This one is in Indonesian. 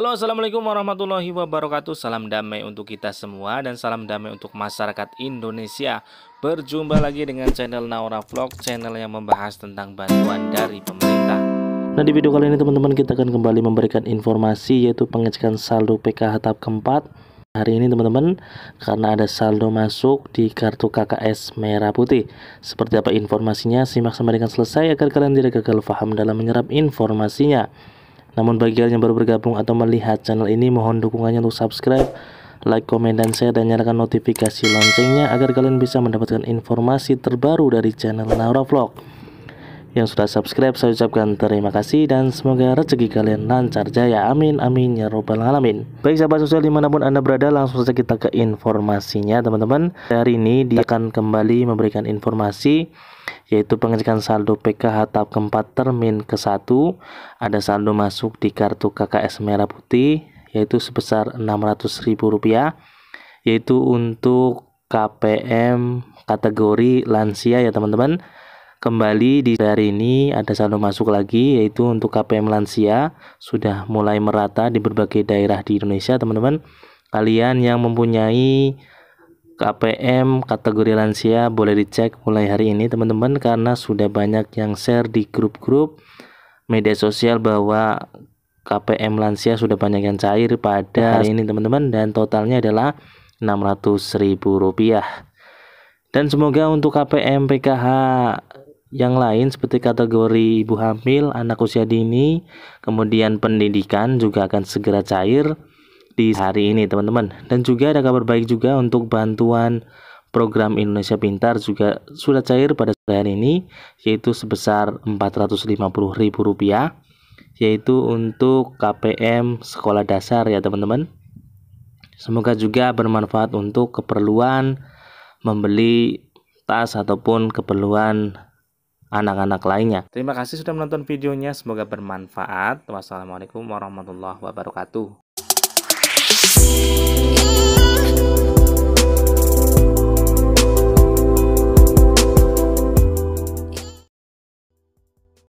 Halo assalamualaikum warahmatullahi wabarakatuh Salam damai untuk kita semua dan salam damai untuk masyarakat Indonesia Berjumpa lagi dengan channel Naura Vlog Channel yang membahas tentang bantuan dari pemerintah Nah di video kali ini teman-teman kita akan kembali memberikan informasi Yaitu pengecekan saldo PKH tahap keempat Hari ini teman-teman karena ada saldo masuk di kartu KKS merah putih Seperti apa informasinya simak sampai dengan selesai agar kalian tidak gagal paham dalam menyerap informasinya namun bagi kalian yang baru bergabung atau melihat channel ini mohon dukungannya untuk subscribe, like, komen, dan share dan nyalakan notifikasi loncengnya agar kalian bisa mendapatkan informasi terbaru dari channel Naura Vlog. Yang sudah subscribe saya ucapkan terima kasih dan semoga rezeki kalian lancar jaya amin amin ya robbal alamin Baik sahabat sosial dimanapun anda berada langsung saja kita ke informasinya teman-teman Hari ini dia akan kembali memberikan informasi yaitu pengecekan saldo PKH tahap keempat termin ke-1 ada saldo masuk di kartu KKS merah putih yaitu sebesar Rp600.000 yaitu untuk KPM kategori lansia ya teman-teman kembali di hari ini ada saldo masuk lagi yaitu untuk KPM lansia sudah mulai merata di berbagai daerah di Indonesia teman-teman kalian yang mempunyai KPM kategori lansia boleh dicek mulai hari ini teman-teman karena sudah banyak yang share di grup-grup media sosial bahwa KPM lansia sudah banyak yang cair pada hari ini teman-teman dan totalnya adalah Rp600.000 dan semoga untuk KPM PKH yang lain seperti kategori ibu hamil, anak usia dini, kemudian pendidikan juga akan segera cair di hari ini teman-teman dan juga ada kabar baik juga untuk bantuan program Indonesia Pintar juga sudah cair pada sore hari ini yaitu sebesar Rp450.000 yaitu untuk KPM sekolah dasar ya teman-teman. Semoga juga bermanfaat untuk keperluan membeli tas ataupun keperluan anak-anak lainnya. Terima kasih sudah menonton videonya, semoga bermanfaat. Wassalamualaikum warahmatullahi wabarakatuh.